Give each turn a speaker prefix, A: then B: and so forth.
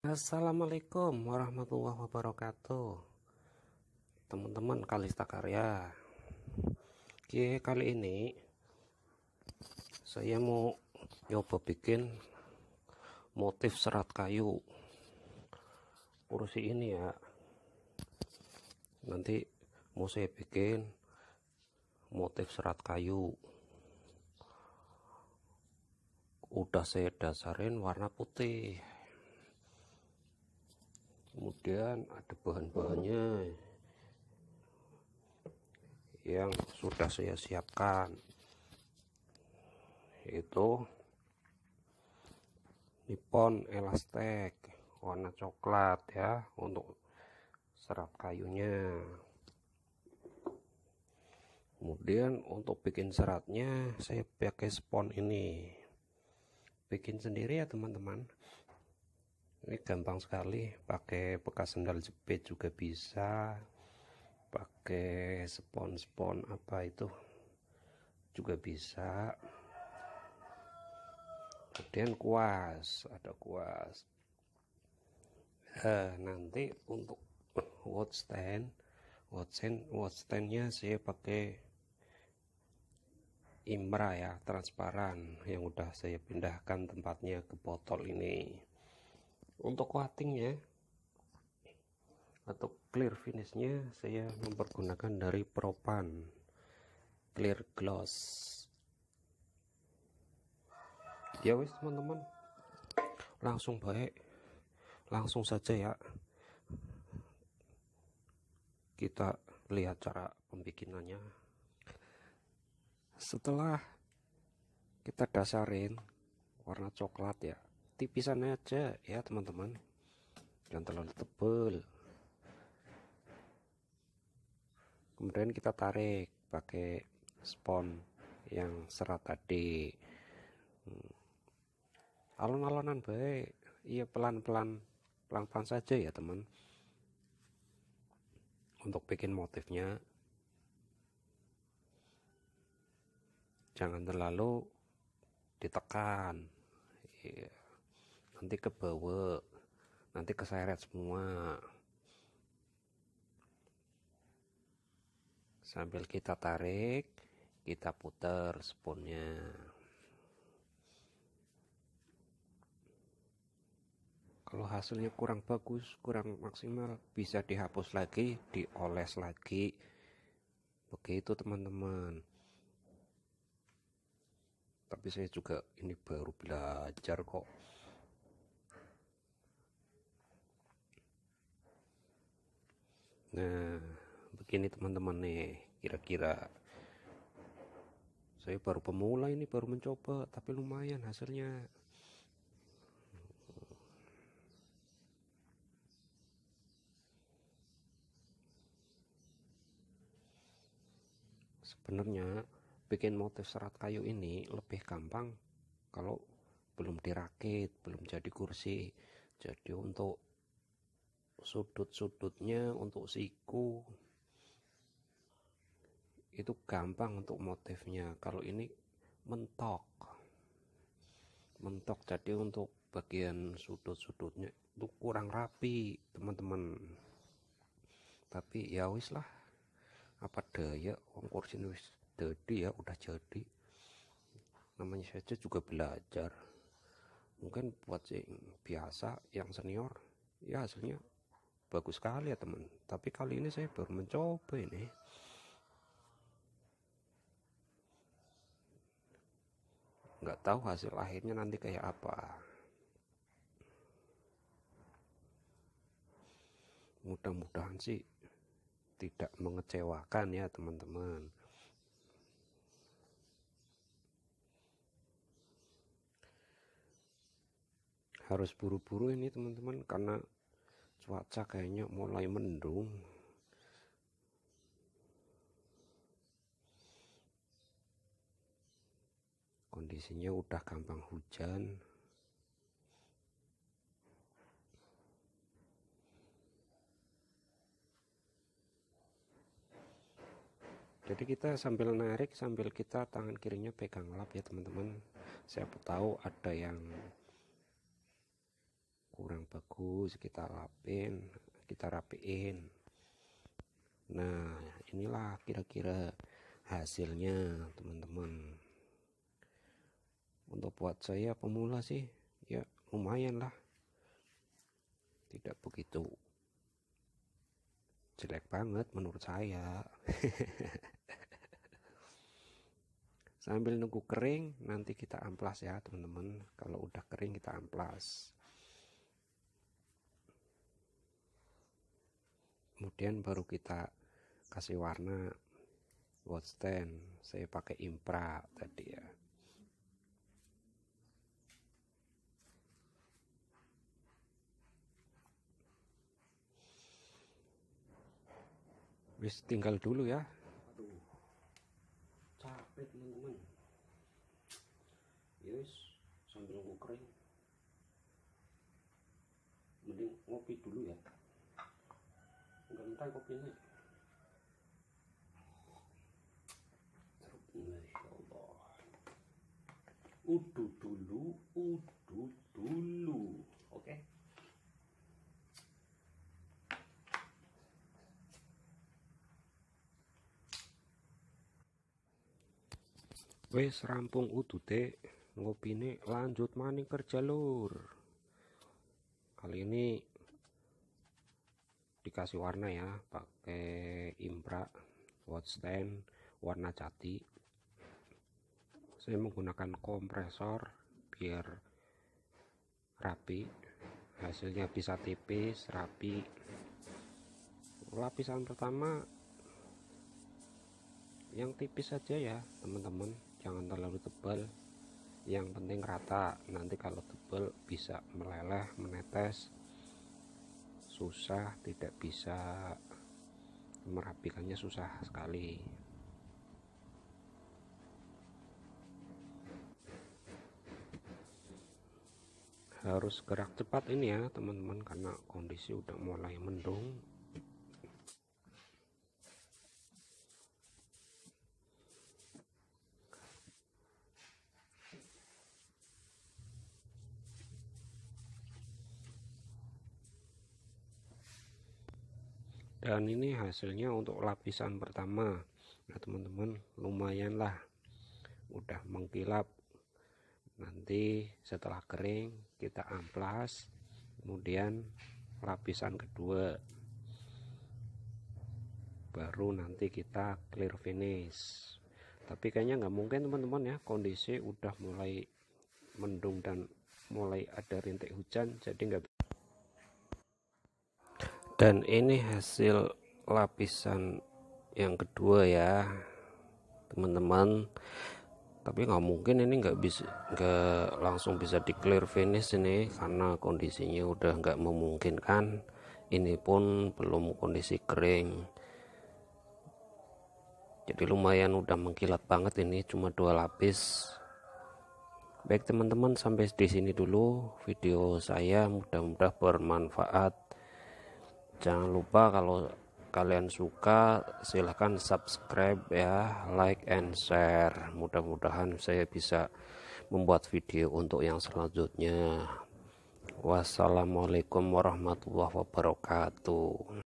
A: Assalamualaikum warahmatullahi wabarakatuh Teman-teman Kalista Karya Oke kali ini Saya mau nyoba bikin Motif serat kayu Kursi ini ya Nanti mau saya bikin Motif serat kayu Udah saya dasarin warna putih kemudian ada bahan-bahannya yang sudah saya siapkan itu nipon elastek warna coklat ya untuk serat kayunya kemudian untuk bikin seratnya saya pakai spon ini bikin sendiri ya teman-teman ini gampang sekali pakai bekas sendal jepit juga bisa pakai spon-spon apa itu juga bisa kemudian kuas ada kuas eh, nanti untuk watch stand watch stand watch standnya saya pakai Imra ya transparan yang udah saya pindahkan tempatnya ke botol ini untuk coating ya atau clear finishnya saya mempergunakan dari propan clear gloss ya wis teman-teman langsung baik langsung saja ya kita lihat cara pembikinannya setelah kita dasarin warna coklat ya tipisan aja ya teman-teman jangan terlalu tebel kemudian kita tarik pakai spon yang serat tadi hmm. alon-alonan baik iya pelan-pelan pelan-pelan saja ya teman untuk bikin motifnya jangan terlalu ditekan iya nanti ke bawah nanti keseret semua sambil kita tarik kita putar spoonnya kalau hasilnya kurang bagus kurang maksimal bisa dihapus lagi dioles lagi begitu teman-teman tapi saya juga ini baru belajar kok Nah, begini teman-teman nih, kira-kira saya baru pemula ini baru mencoba, tapi lumayan hasilnya. Sebenarnya bikin motif serat kayu ini lebih gampang kalau belum dirakit, belum jadi kursi. Jadi untuk sudut-sudutnya untuk siku itu gampang untuk motifnya kalau ini mentok mentok jadi untuk bagian sudut-sudutnya itu kurang rapi teman-teman tapi ya wis lah apa daya uang kursi wis jadi ya udah jadi namanya saja juga belajar mungkin buat yang biasa yang senior ya hasilnya bagus sekali ya teman tapi kali ini saya baru mencoba ini nggak tahu hasil akhirnya nanti kayak apa mudah-mudahan sih tidak mengecewakan ya teman-teman harus buru-buru ini teman-teman karena cuaca kayaknya mulai mendung kondisinya udah gampang hujan jadi kita sambil narik sambil kita tangan kirinya pegang lap ya teman-teman siapa tahu ada yang kurang bagus kita lapin kita rapiin nah inilah kira-kira hasilnya teman-teman untuk buat saya pemula sih ya lumayan lah tidak begitu jelek banget menurut saya sambil nunggu kering nanti kita amplas ya teman-teman kalau udah kering kita amplas kemudian baru kita kasih warna watch stand saya pakai impra tadi ya wis tinggal dulu ya aduh capek teman-teman yes ya sambil nunggu kering mending ngopi dulu ya tentang kopi ini Masya Udu dulu Udu dulu Oke okay? Wes rampung udute ngopine lanjut maning kerja lur. Kali ini dikasih warna ya pakai impra stand warna jati saya menggunakan kompresor biar rapi hasilnya bisa tipis rapi lapisan pertama yang tipis saja ya teman-teman jangan terlalu tebal yang penting rata nanti kalau tebal bisa meleleh menetes susah tidak bisa merapikannya susah sekali harus gerak cepat ini ya teman-teman karena kondisi udah mulai mendung dan ini hasilnya untuk lapisan pertama nah teman-teman lumayan lah udah mengkilap nanti setelah kering kita amplas kemudian lapisan kedua baru nanti kita clear finish tapi kayaknya nggak mungkin teman-teman ya kondisi udah mulai mendung dan mulai ada rintik hujan jadi nggak dan ini hasil lapisan yang kedua ya teman-teman tapi nggak mungkin ini nggak bisa nggak langsung bisa di clear finish ini karena kondisinya udah nggak memungkinkan ini pun belum kondisi kering jadi lumayan udah mengkilat banget ini cuma dua lapis baik teman-teman sampai di sini dulu video saya mudah mudah bermanfaat jangan lupa kalau kalian suka silahkan subscribe ya like and share mudah-mudahan saya bisa membuat video untuk yang selanjutnya wassalamualaikum warahmatullahi wabarakatuh